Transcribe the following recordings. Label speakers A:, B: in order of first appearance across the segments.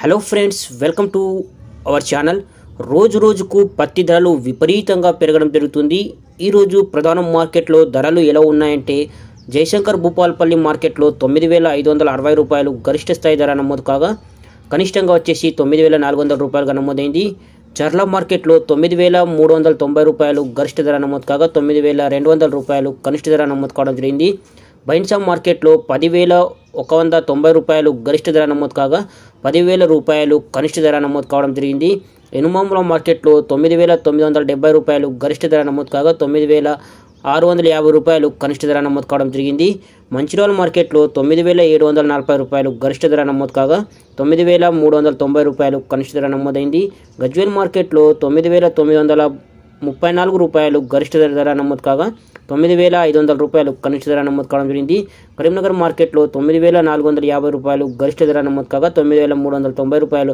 A: hello friends welcome to our channel రోజు రోజుకు పత్తి ధరలు విపరీతంగా పెరగడం జరుగుతుంది ఈరోజు ప్రధాన మార్కెట్లో ధరలు ఎలా ఉన్నాయంటే జయశంకర్ భూపాల్పల్లి మార్కెట్లో తొమ్మిది వేల ఐదు వందల అరవై రూపాయలు గరిష్ట స్థాయి ధర నమోదు కాగా కనిష్టంగా వచ్చేసి తొమ్మిది వేల నాలుగు వందల రూపాయలుగా నమోదైంది చర్ల మార్కెట్లో తొమ్మిది వేల మూడు వందల తొంభై రూపాయలు గరిష్ట ధర నమోదు కాగా తొమ్మిది వేల రెండు వందల రూపాయలు కనిష్ట ధర నమోదు కావడం జరిగింది బైన్సా మార్కెట్లో పదివేల ఒక వంద తొంభై రూపాయలు గరిష్ట ధర నమోదు కాగా పదివేల రూపాయలు కనిష్ట ధర నమోదు కావడం జరిగింది ఎనుమాముల మార్కెట్లో తొమ్మిది వేల తొమ్మిది వందల డెబ్బై రూపాయలు గరిష్ట ధర నమోదు కాగా తొమ్మిది వేల ఆరు వందల యాభై రూపాయలు కనిష్ట ధర నమోదు కావడం జరిగింది మంచిర్యాల మార్కెట్లో తొమ్మిది వేల ఏడు వందల నలభై రూపాయలు గరిష్ట ధర నమోదు కాగా తొమ్మిది వేల మూడు వందల తొంభై రూపాయలు కనిష్ట ధర నమోదైంది గజ్వేల్ మార్కెట్లో తొమ్మిది వేల తొమ్మిది వందల ముప్పై నాలుగు రూపాయలు గరిష్ట ధర నమోదు కాగా తొమ్మిది వేల ఐదు వందల రూపాయలు కనిష్ట ధర నమోదు కావడం జరిగింది కరీంనగర్ మార్కెట్లో తొమ్మిది వేల నాలుగు వందల యాభై రూపాయలు గరిష్ట ధర నమోదు కాగా తొమ్మిది వేల మూడు వందల తొంభై రూపాయలు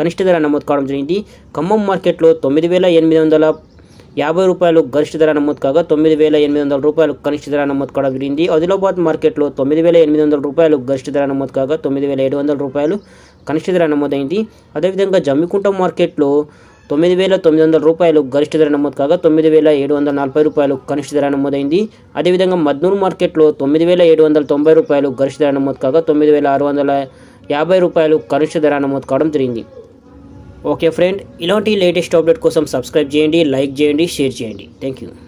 A: కనిష్ట ధర నమోదు కావడం జరిగింది ఖమ్మం మార్కెట్లో తొమ్మిది వేల ఎనిమిది వందల యాభై రూపాయలు గరిష్ట ధర నమోదు కాగా తొమ్మిది వేల ఎనిమిది వందల రూపాయలు కనిష్ట ధర నమోదు కావడం జరిగింది ఆదిలాబాద్ మార్కెట్లో తొమ్మిది వేల ఎనిమిది వందల రూపాయలు గరిష్ట ధర నమోదు కాగా తొమ్మిది వేల ఏడు వందల రూపాయలు కనిష్ట ధర నమోదైంది అదేవిధంగా జమ్మికుంట మార్కెట్లో తొమ్మిది వేల తొమ్మిది వందల రూపాయలు గరిష్ట ధర నమోదు కాగా తొమ్మిది వేల ఏడు వందల నలభై రూపాయలు కనిష్ట ధర నమోదైంది అదేవిధంగా మద్నూరు మార్కెట్లో తొమ్మిది వేల ఏడు వందల తొంభై రూపాయలు గరిష్ట ధర నమోదు కాగా తొమ్మిది వేల ఆరు వందల యాభై రూపాయలు కనిష్ట ధర నమోదు కావడం జరిగింది ఓకే ఫ్రెండ్ ఇలాంటి లేటెస్ట్ అప్డేట్ కోసం సబ్స్క్రైబ్ చేయండి లైక్ చేయండి షేర్ చేయండి థ్యాంక్ యూ